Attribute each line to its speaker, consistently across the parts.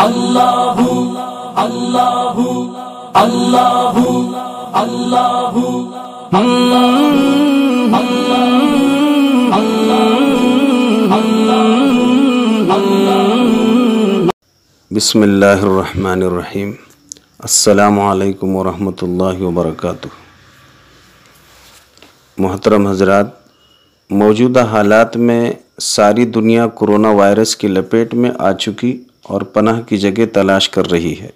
Speaker 1: اللہ اللہ اللہ اللہ بسم اللہ الرحمن الرحیم السلام علیکم ورحمۃ اللہ وبرکاتہ محترم حضرات موجودہ حالات میں ساری دنیا کرونا وائرس کی لپیٹ میں آ چکی اور پناہ کی جگہ تلاش کر رہی ہے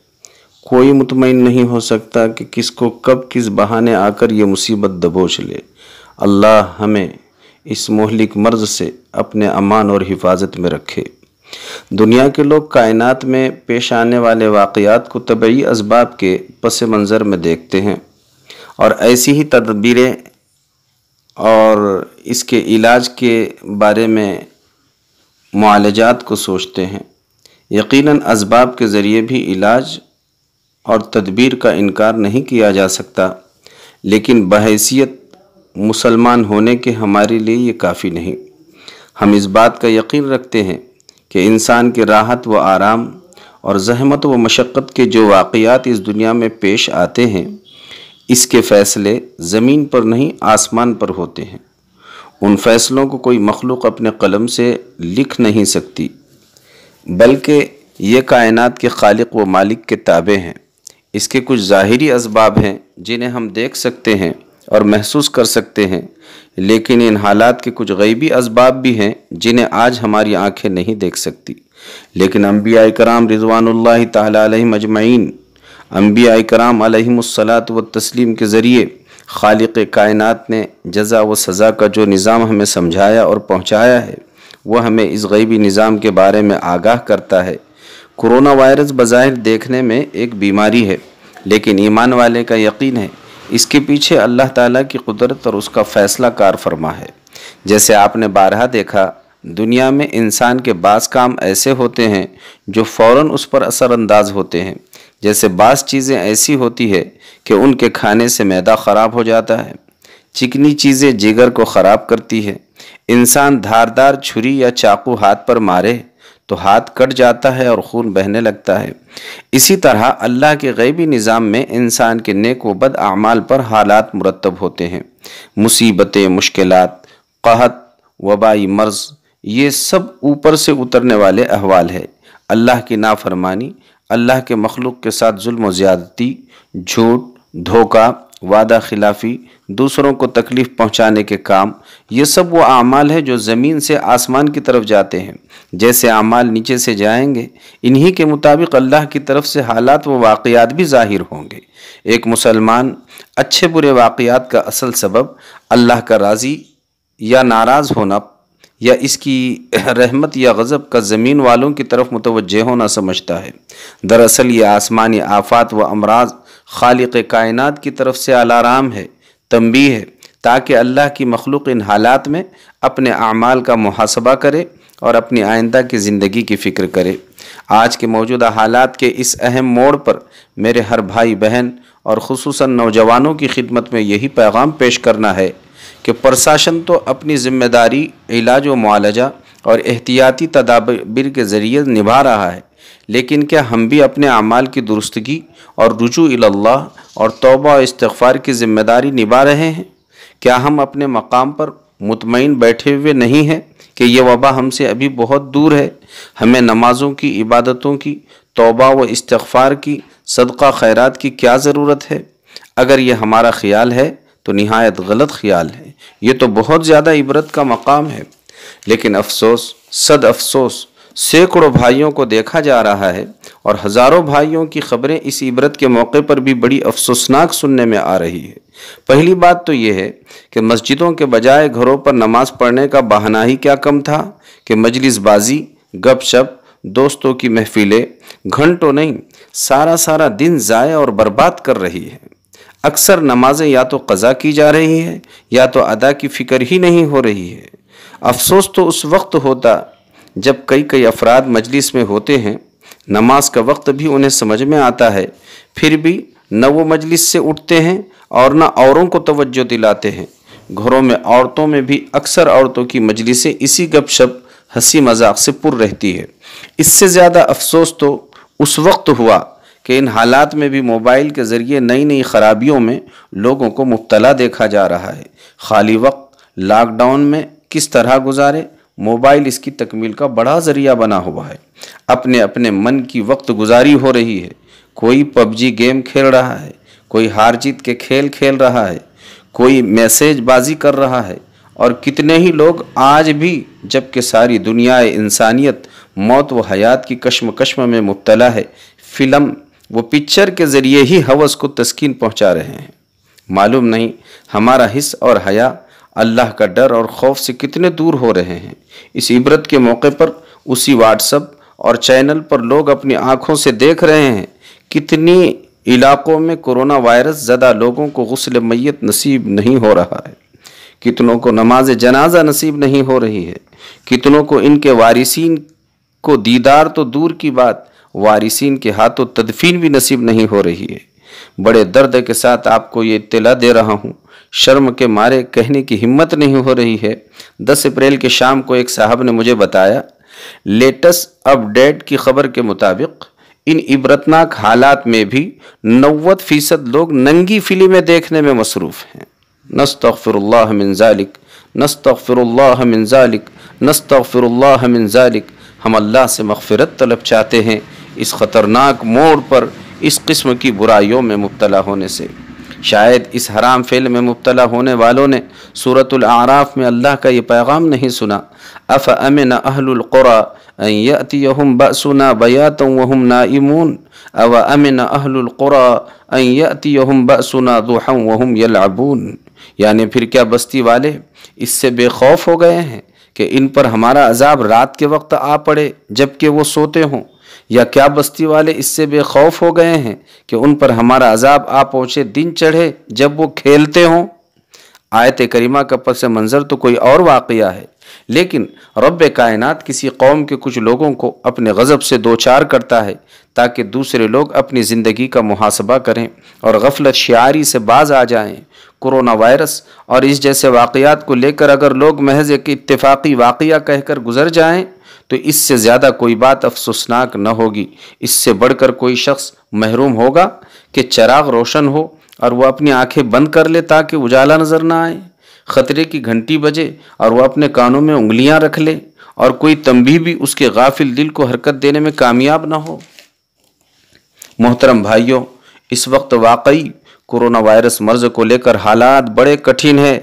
Speaker 1: کوئی مطمئن نہیں ہو سکتا کہ کس کو کب کس بہانے آ کر یہ مصیبت دبوچ لے اللہ ہمیں اس مہلک مرض سے اپنے امان اور حفاظت میں رکھے دنیا کے لوگ کائنات میں پیش آنے والے واقعات کو طبعی اسباب کے پس منظر میں دیکھتے ہیں اور ایسی ہی تدبیریں اور اس کے علاج کے بارے میں معالجات کو سوچتے ہیں یقیناً اسباب کے ذریعے بھی علاج اور تدبیر کا انکار نہیں کیا جا سکتا لیکن بحیثیت مسلمان ہونے کے ہمارے لیے یہ کافی نہیں ہم اس بات کا یقین رکھتے ہیں کہ انسان کے راحت و آرام اور زحمت و مشقت کے جو واقعات اس دنیا میں پیش آتے ہیں اس کے فیصلے زمین پر نہیں آسمان پر ہوتے ہیں ان فیصلوں کو کوئی مخلوق اپنے قلم سے لکھ نہیں سکتی بلکہ یہ کائنات کے خالق و مالک کے تابع ہیں اس کے کچھ ظاہری اسباب ہیں جنہیں ہم دیکھ سکتے ہیں اور محسوس کر سکتے ہیں لیکن ان حالات کے کچھ غیبی اسباب بھی ہیں جنہیں آج ہماری آنکھیں نہیں دیکھ سکتی لیکن انبیاء کرام رضوان اللہ تعالیٰ علیہ مجمعین انبیاء کرام علیہ الصلاۃ و تسلیم کے ذریعے خالق کائنات نے جزا و سزا کا جو نظام ہمیں سمجھایا اور پہنچایا ہے وہ ہمیں اس غیبی نظام کے بارے میں آگاہ کرتا ہے کرونا وائرس بظاہر دیکھنے میں ایک بیماری ہے لیکن ایمان والے کا یقین ہے اس کے پیچھے اللہ تعالیٰ کی قدرت اور اس کا فیصلہ کار فرما ہے جیسے آپ نے بارہا دیکھا دنیا میں انسان کے بعض کام ایسے ہوتے ہیں جو فوراً اس پر اثر انداز ہوتے ہیں جیسے بعض چیزیں ایسی ہوتی ہے کہ ان کے کھانے سے میدا خراب ہو جاتا ہے چکنی چیزیں جگر کو خراب کرتی ہے انسان دھاردار چھری یا چاقو ہاتھ پر مارے تو ہاتھ کٹ جاتا ہے اور خون بہنے لگتا ہے اسی طرح اللہ کے غیبی نظام میں انسان کے نیک و بد اعمال پر حالات مرتب ہوتے ہیں مصیبتیں مشکلات قحط وبائی مرض یہ سب اوپر سے اترنے والے احوال ہے اللہ کی نافرمانی اللہ کے مخلوق کے ساتھ ظلم و زیادتی جھوٹ دھوکہ وعدہ خلافی دوسروں کو تکلیف پہنچانے کے کام یہ سب وہ اعمال ہیں جو زمین سے آسمان کی طرف جاتے ہیں جیسے اعمال نیچے سے جائیں گے انہی کے مطابق اللہ کی طرف سے حالات و واقعات بھی ظاہر ہوں گے ایک مسلمان اچھے برے واقعات کا اصل سبب اللہ کا راضی یا ناراض ہونا یا اس کی رحمت یا غضب کا زمین والوں کی طرف متوجہ ہونا سمجھتا ہے دراصل یہ آسمانی آفات و امراض خالق کائنات کی طرف سے الارام ہے تنبی ہے تاکہ اللہ کی مخلوق ان حالات میں اپنے اعمال کا محاسبہ کرے اور اپنی آئندہ کی زندگی کی فکر کرے آج کے موجودہ حالات کے اس اہم موڑ پر میرے ہر بھائی بہن اور خصوصاً نوجوانوں کی خدمت میں یہی پیغام پیش کرنا ہے کہ پرساشن تو اپنی ذمہ داری علاج و معالجہ اور احتیاطی تدابیر کے ذریعے نبھا رہا ہے لیکن کیا ہم بھی اپنے اعمال کی درستگی اور رجوع اللہ اور توبہ و استغفار کی ذمہ داری نبھا رہے ہیں کیا ہم اپنے مقام پر مطمئن بیٹھے ہوئے نہیں ہیں کہ یہ وبا ہم سے ابھی بہت دور ہے ہمیں نمازوں کی عبادتوں کی توبہ و استغفار کی صدقہ خیرات کی کیا ضرورت ہے اگر یہ ہمارا خیال ہے تو نہایت غلط خیال ہے یہ تو بہت زیادہ عبرت کا مقام ہے لیکن افسوس صد افسوس سینکڑوں بھائیوں کو دیکھا جا رہا ہے اور ہزاروں بھائیوں کی خبریں اس عبرت کے موقع پر بھی بڑی افسوسناک سننے میں آ رہی ہے پہلی بات تو یہ ہے کہ مسجدوں کے بجائے گھروں پر نماز پڑھنے کا بہانہ ہی کیا کم تھا کہ مجلس بازی گپ شپ دوستوں کی محفلیں گھنٹوں نہیں سارا سارا دن ضائع اور برباد کر رہی ہے اکثر نمازیں یا تو قضا کی جا رہی ہیں یا تو ادا کی فکر ہی نہیں ہو رہی ہے افسوس تو اس وقت ہوتا جب کئی کئی افراد مجلس میں ہوتے ہیں نماز کا وقت بھی انہیں سمجھ میں آتا ہے پھر بھی نہ وہ مجلس سے اٹھتے ہیں اور نہ اوروں کو توجہ دلاتے ہیں گھروں میں عورتوں میں بھی اکثر عورتوں کی مجلسیں اسی گپ شپ ہنسی مذاق سے پر رہتی ہے اس سے زیادہ افسوس تو اس وقت ہوا کہ ان حالات میں بھی موبائل کے ذریعے نئی نئی خرابیوں میں لوگوں کو مبتلا دیکھا جا رہا ہے خالی وقت لاک ڈاؤن میں کس طرح گزارے موبائل اس کی تکمیل کا بڑا ذریعہ بنا ہوا ہے اپنے اپنے من کی وقت گزاری ہو رہی ہے کوئی پب جی گیم کھیل رہا ہے کوئی ہار جیت کے کھیل کھیل رہا ہے کوئی میسیج بازی کر رہا ہے اور کتنے ہی لوگ آج بھی جب کہ ساری دنیا انسانیت موت و حیات کی کشم کشم میں مبتلا ہے فلم وہ پکچر کے ذریعے ہی حوث کو تسکین پہنچا رہے ہیں معلوم نہیں ہمارا حص اور حیا اللہ کا ڈر اور خوف سے کتنے دور ہو رہے ہیں اس عبرت کے موقع پر اسی اپ اور چینل پر لوگ اپنی آنکھوں سے دیکھ رہے ہیں کتنی علاقوں میں کرونا وائرس زدہ لوگوں کو غسل میت نصیب نہیں ہو رہا ہے کتنوں کو نماز جنازہ نصیب نہیں ہو رہی ہے کتنوں کو ان کے وارثین کو دیدار تو دور کی بات وارثین کے ہاتھوں تدفین بھی نصیب نہیں ہو رہی ہے بڑے درد کے ساتھ آپ کو یہ اطلاع دے رہا ہوں شرم کے مارے کہنے کی ہمت نہیں ہو رہی ہے دس اپریل کے شام کو ایک صاحب نے مجھے بتایا لیٹس اپ ڈیٹ کی خبر کے مطابق ان عبرتناک حالات میں بھی نوت فیصد لوگ ننگی فلمیں دیکھنے میں مصروف ہیں نستغفر اللہ من ذالک نستغفر اللہ من ذالک نستغفر اللہ من ذالک ہم اللہ سے مغفرت طلب چاہتے ہیں اس خطرناک موڑ پر اس قسم کی برائیوں میں مبتلا ہونے سے شاید اس حرام فعل میں مبتلا ہونے والوں نے صورت العراف میں اللہ کا یہ پیغام نہیں سنا اف امن اہل القرا ایں اتیم بَ سنا بیات نا امون او امن اہل القرا ایں بأسنا بَ وهم یلعبون یعنی پھر کیا بستی والے اس سے بے خوف ہو گئے ہیں کہ ان پر ہمارا عذاب رات کے وقت آ پڑے جب کہ وہ سوتے ہوں یا کیا بستی والے اس سے بے خوف ہو گئے ہیں کہ ان پر ہمارا عذاب آ پہنچے دن چڑھے جب وہ کھیلتے ہوں آیت کریمہ کا پس منظر تو کوئی اور واقعہ ہے لیکن رب کائنات کسی قوم کے کچھ لوگوں کو اپنے غضب سے دوچار کرتا ہے تاکہ دوسرے لوگ اپنی زندگی کا محاسبہ کریں اور غفلت شعاری سے باز آ جائیں کرونا وائرس اور اس جیسے واقعات کو لے کر اگر لوگ محض ایک اتفاقی واقعہ کہہ کر گزر جائیں تو اس سے زیادہ کوئی بات افسوسناک نہ ہوگی اس سے بڑھ کر کوئی شخص محروم ہوگا کہ چراغ روشن ہو اور وہ اپنی آنکھیں بند کر لے تاکہ اجالا نظر نہ آئے خطرے کی گھنٹی بجے اور وہ اپنے کانوں میں انگلیاں رکھ لے اور کوئی تمبھی بھی اس کے غافل دل کو حرکت دینے میں کامیاب نہ ہو محترم بھائیوں اس وقت واقعی کرونا وائرس مرض کو لے کر حالات بڑے کٹھن ہیں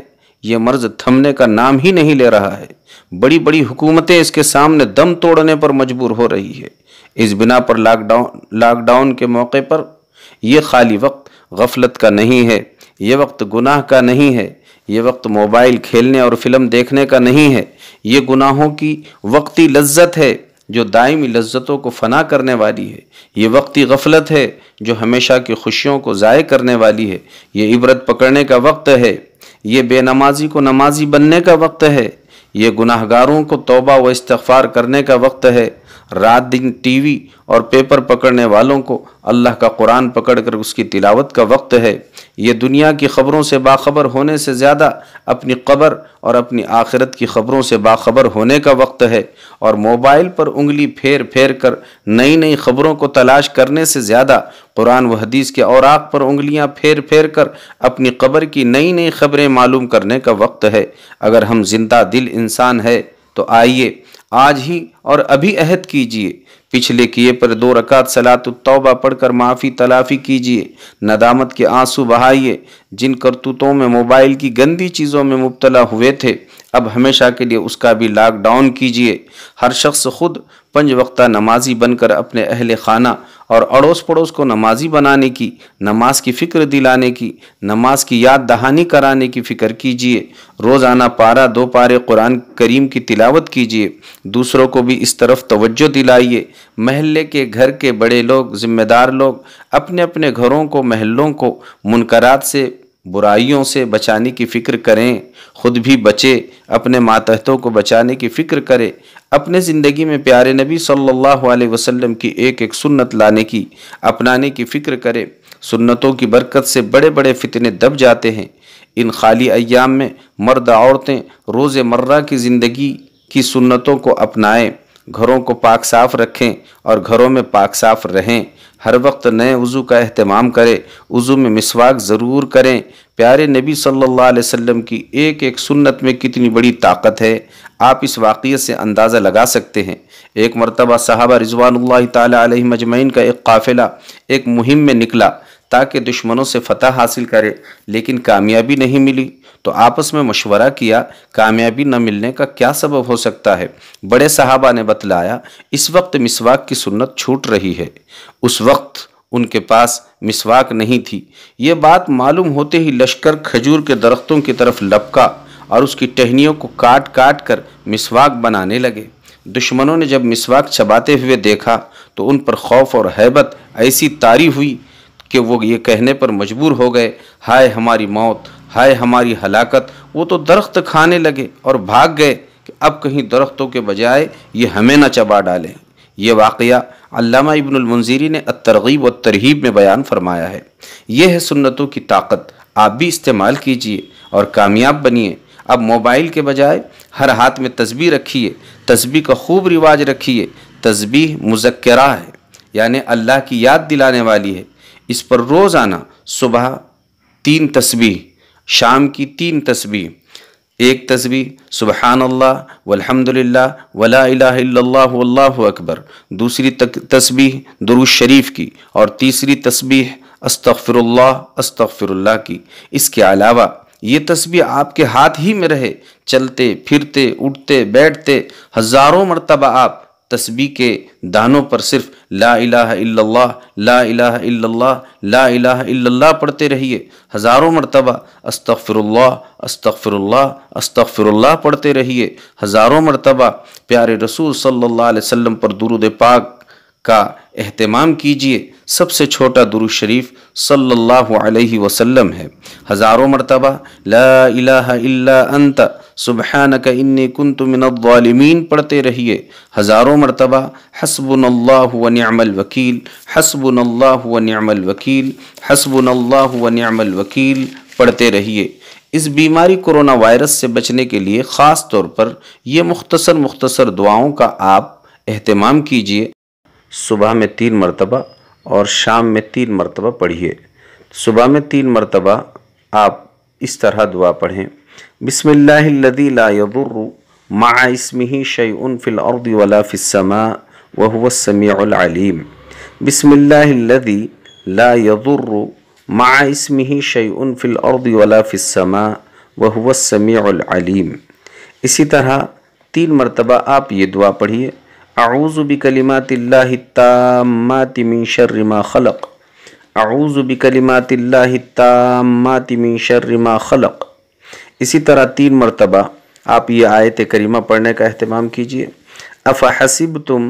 Speaker 1: یہ مرض تھمنے کا نام ہی نہیں لے رہا ہے بڑی بڑی حکومتیں اس کے سامنے دم توڑنے پر مجبور ہو رہی ہے اس بنا پر لاک ڈاؤن لاک ڈاؤن کے موقع پر یہ خالی وقت غفلت کا نہیں ہے یہ وقت گناہ کا نہیں ہے یہ وقت موبائل کھیلنے اور فلم دیکھنے کا نہیں ہے یہ گناہوں کی وقتی لذت ہے جو دائمی لذتوں کو فنا کرنے والی ہے یہ وقتی غفلت ہے جو ہمیشہ کی خوشیوں کو ضائع کرنے والی ہے یہ عبرت پکڑنے کا وقت ہے یہ بے نمازی کو نمازی بننے کا وقت ہے یہ گناہ گاروں کو توبہ و استغفار کرنے کا وقت ہے رات دن ٹی وی اور پیپر پکڑنے والوں کو اللہ کا قرآن پکڑ کر اس کی تلاوت کا وقت ہے یہ دنیا کی خبروں سے باخبر ہونے سے زیادہ اپنی قبر اور اپنی آخرت کی خبروں سے باخبر ہونے کا وقت ہے اور موبائل پر انگلی پھیر پھیر کر نئی نئی خبروں کو تلاش کرنے سے زیادہ قرآن و حدیث کے اوراق پر انگلیاں پھیر پھیر کر اپنی قبر کی نئی نئی خبریں معلوم کرنے کا وقت ہے اگر ہم زندہ دل انسان ہے تو آئیے آج ہی اور ابھی عہد کیجیے پچھلے کیے پر دو رکعت سلاد التوبہ پڑھ کر معافی تلافی کیجیے ندامت کے آنسو بہائیے جن کرتوتوں میں موبائل کی گندی چیزوں میں مبتلا ہوئے تھے اب ہمیشہ کے لیے اس کا بھی لاک ڈاؤن کیجیے ہر شخص خود پنج وقتہ نمازی بن کر اپنے اہل خانہ اور اڑوس پڑوس کو نمازی بنانے کی نماز کی فکر دلانے کی نماز کی یاد دہانی کرانے کی فکر کیجیے روزانہ پارا دو پارے قرآن کریم کی تلاوت کیجیے دوسروں کو بھی اس طرف توجہ دلائیے محلے کے گھر کے بڑے لوگ ذمہ دار لوگ اپنے اپنے گھروں کو محلوں کو منکرات سے برائیوں سے بچانے کی فکر کریں خود بھی بچے اپنے ماتحتوں کو بچانے کی فکر کرے اپنے زندگی میں پیارے نبی صلی اللہ علیہ وسلم کی ایک ایک سنت لانے کی اپنانے کی فکر کرے سنتوں کی برکت سے بڑے بڑے فتنے دب جاتے ہیں ان خالی ایام میں مرد عورتیں روز مرہ کی زندگی کی سنتوں کو اپنائیں گھروں کو پاک صاف رکھیں اور گھروں میں پاک صاف رہیں ہر وقت نئے وضو کا اہتمام کرے عضو میں مسواک ضرور کریں پیارے نبی صلی اللہ علیہ وسلم کی ایک ایک سنت میں کتنی بڑی طاقت ہے آپ اس واقعے سے اندازہ لگا سکتے ہیں ایک مرتبہ صحابہ رضوان اللہ تعالیٰ علیہ مجمعین کا ایک قافلہ ایک مہم میں نکلا تاکہ دشمنوں سے فتح حاصل کرے لیکن کامیابی نہیں ملی تو آپس میں مشورہ کیا کامیابی نہ ملنے کا کیا سبب ہو سکتا ہے بڑے صحابہ نے بتلایا اس وقت مسواک کی سنت چھوٹ رہی ہے اس وقت ان کے پاس مسواک نہیں تھی یہ بات معلوم ہوتے ہی لشکر کھجور کے درختوں کی طرف لپکا اور اس کی ٹہنیوں کو کاٹ کاٹ کر مسواک بنانے لگے دشمنوں نے جب مسواک چباتے ہوئے دیکھا تو ان پر خوف اور حیبت ایسی تاری ہوئی کہ وہ یہ کہنے پر مجبور ہو گئے ہائے ہماری موت ہائے ہماری ہلاکت وہ تو درخت کھانے لگے اور بھاگ گئے کہ اب کہیں درختوں کے بجائے یہ ہمیں نہ چبا ڈالیں یہ واقعہ علامہ ابن المنظری نے الترغیب و ترغیب میں بیان فرمایا ہے یہ ہے سنتوں کی طاقت آپ بھی استعمال کیجئے اور کامیاب بنیے اب موبائل کے بجائے ہر ہاتھ میں تسبیح رکھیے تسبیح کا خوب رواج رکھیے تسبیح مذکرہ ہے یعنی اللہ کی یاد دلانے والی ہے اس پر روزانہ صبح تین تسبیح شام کی تین تسبیح ایک تسبیح سبحان اللہ والحمدللہ للہ ولا الا اللہ واللہ اکبر دوسری تسبیح تصوی شریف کی اور تیسری تسبیح استغفر اللہ استغفر اللہ کی اس کے علاوہ یہ تسبیح آپ کے ہاتھ ہی میں رہے چلتے پھرتے اٹھتے بیٹھتے ہزاروں مرتبہ آپ تسبیح کے دانوں پر صرف لا الہ الا اللہ لا الہ الا اللہ لا الہ الا اللہ پڑھتے رہیے ہزاروں مرتبہ استغفر اللہ استغفر اللہ استغفر اللہ پڑھتے رہیے ہزاروں مرتبہ پیارے رسول صلی اللہ علیہ وسلم پر درود پاک کا اہتمام کیجیے سب سے چھوٹا شریف صلی اللہ علیہ وسلم ہے ہزاروں مرتبہ لا الہ الا انت سبحانک انی کنت من الظالمین پڑھتے رہیے ہزاروں مرتبہ اللہ و نعم الوکیل حسبن اللہ و نعم الوکیل حسبن اللہ و نعم الوکیل پڑھتے رہیے اس بیماری کرونا وائرس سے بچنے کے لیے خاص طور پر یہ مختصر مختصر دعاؤں کا آپ اہتمام کیجئے صبح میں تین مرتبہ اور شام میں تین مرتبہ پڑھیے صبح میں تین مرتبہ آپ اس طرح دعا پڑھیں بسم اللہ اللدی لا يضر مع اسمه ذر الارض ولا شعی السماء وهو وسمی العلیم بسم اللہ لا يضر مع اسمه در الارض ولا شعی السماء وهو وسمی العلیم اسی طرح تین مرتبہ آپ یہ دعا پڑھیے اعوذ بکلمات اللہ التامات من شر ما خلق اعوذ بکلمات اللہ التامات من شر ما تم شرما خلق اسی طرح تین مرتبہ آپ یہ آیت کریمہ پڑھنے کا اہتمام کیجئے اَفَحَسِبْتُمْ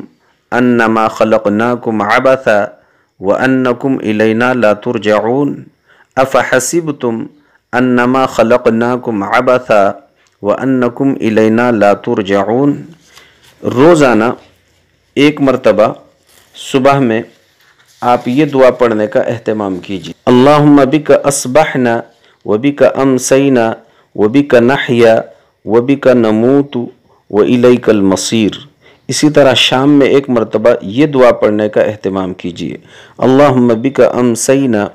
Speaker 1: أَنَّمَا خَلَقْنَاكُمْ انما وَأَنَّكُمْ إِلَيْنَا لَا تُرْجَعُونَ اَفَحَسِبْتُمْ أَنَّمَا خَلَقْنَاكُمْ عَبَثَا وَأَنَّكُمْ إِلَيْنَا لَا تُرْجَعُونَ انما روزانہ ایک مرتبہ صبح میں آپ یہ دعا پڑھنے کا اہتمام کیجیے اللہم بک اصبحنا وبک امسینا وبی کا نحیا وبی کا نموت و علی کل مصیر اسی طرح شام میں ایک مرتبہ یہ دعا پڑھنے کا اہتمام کیجیے اللہم بکا امسینا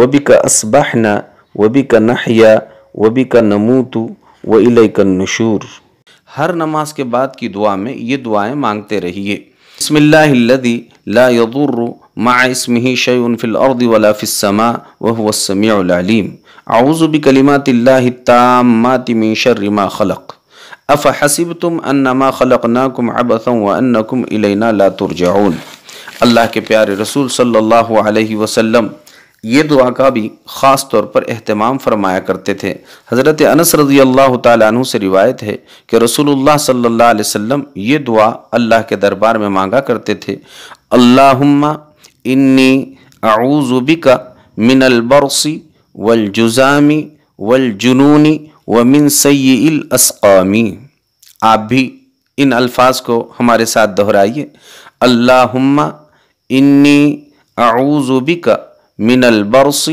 Speaker 1: وبکا اسبحنا وبکا نحیا وبکا نموت کا نہیہ نشور ہر نماز کے بعد کی دعا میں یہ دعائیں مانگتے رہیے بسم اللہ لا یضر مع اسمہ شیئن فی الارض ولا فی السماء وہو السمیع العلیم اعوذ بکلمات اللہ التامات من شر ما خلق افحسبتم انما خلقناکم عبثا وانکم الینا لا ترجعون اللہ کے پیارے رسول صلی اللہ علیہ وسلم یہ دعا کا بھی خاص طور پر اہتمام فرمایا کرتے تھے حضرت انس رضی اللہ تعالیٰ عنہ سے روایت ہے کہ رسول اللہ صلی اللہ علیہ وسلم یہ دعا اللہ کے دربار میں مانگا کرتے تھے اللہم انی اعوذ بکا من البرسی والجزامی والجنونی ومن من الاسقامی آپ بھی ان الفاظ کو ہمارے ساتھ دہرائیے اللہم انی اعوذ بکا من البرص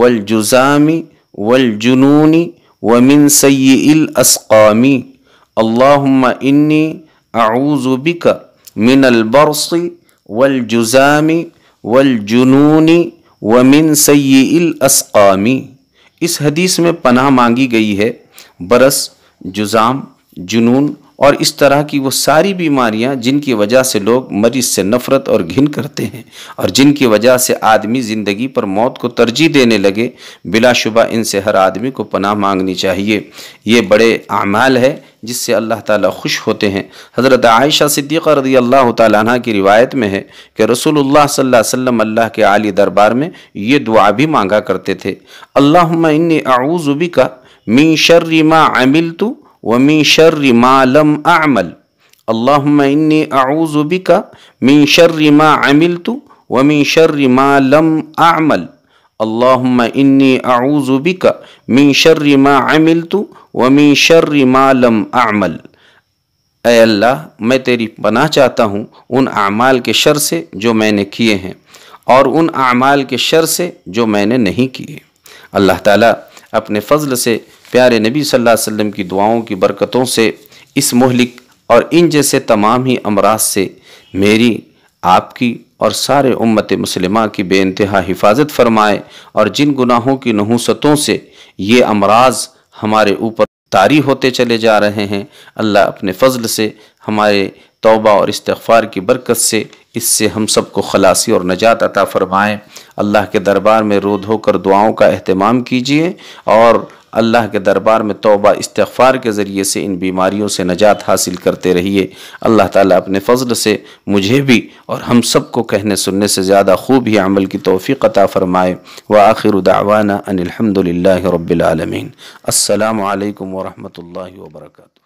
Speaker 1: والجزام والجنون ومن الاسقام الاسقامی اللہ اعوذ وق من البرص والجزام والجنون ومن سَيِّئِ الْأَسْقَامِ اس حدیث میں پناہ مانگی گئی ہے برس جزام جنون اور اس طرح کی وہ ساری بیماریاں جن کی وجہ سے لوگ مریض سے نفرت اور گھن کرتے ہیں اور جن کی وجہ سے آدمی زندگی پر موت کو ترجیح دینے لگے بلا شبہ ان سے ہر آدمی کو پناہ مانگنی چاہیے یہ بڑے اعمال ہے جس سے اللہ تعالیٰ خوش ہوتے ہیں حضرت عائشہ صدیقہ رضی اللہ تعالیٰ عنہ کی روایت میں ہے کہ رسول اللہ صلی اللہ علیہ وسلم اللہ کے عالی دربار میں یہ دعا بھی مانگا کرتے تھے اللہم انی اعوذ بکا من شر ما عملتو بك من شر ما عملت ومن شر ما لم اعمل اللهم شرمالم اعوذ بك من شر ما عملت ومن شر ما لم اعمل اے اللہ میں تیری پناہ چاہتا ہوں ان اعمال کے شر سے جو میں نے کیے ہیں اور ان اعمال کے شر سے جو میں نے نہیں کیے اللہ تعالیٰ اپنے فضل سے پیارے نبی صلی اللہ علیہ وسلم کی دعاؤں کی برکتوں سے اس مہلک اور ان جیسے تمام ہی امراض سے میری آپ کی اور سارے امت مسلمہ کی بے انتہا حفاظت فرمائے اور جن گناہوں کی نحوستوں سے یہ امراض ہمارے اوپر طاری ہوتے چلے جا رہے ہیں اللہ اپنے فضل سے ہمارے توبہ اور استغفار کی برکت سے اس سے ہم سب کو خلاصی اور نجات عطا فرمائیں اللہ کے دربار میں رود ہو کر دعاؤں کا اہتمام کیجیے اور اللہ کے دربار میں توبہ استغفار کے ذریعے سے ان بیماریوں سے نجات حاصل کرتے رہیے اللہ تعالیٰ اپنے فضل سے مجھے بھی اور ہم سب کو کہنے سننے سے زیادہ خوب ہی عمل کی توفیق عطا فرمائے وآخر دعوانا ان الحمد للہ رب العالمین السلام علیکم ورحمۃ اللہ وبرکاتہ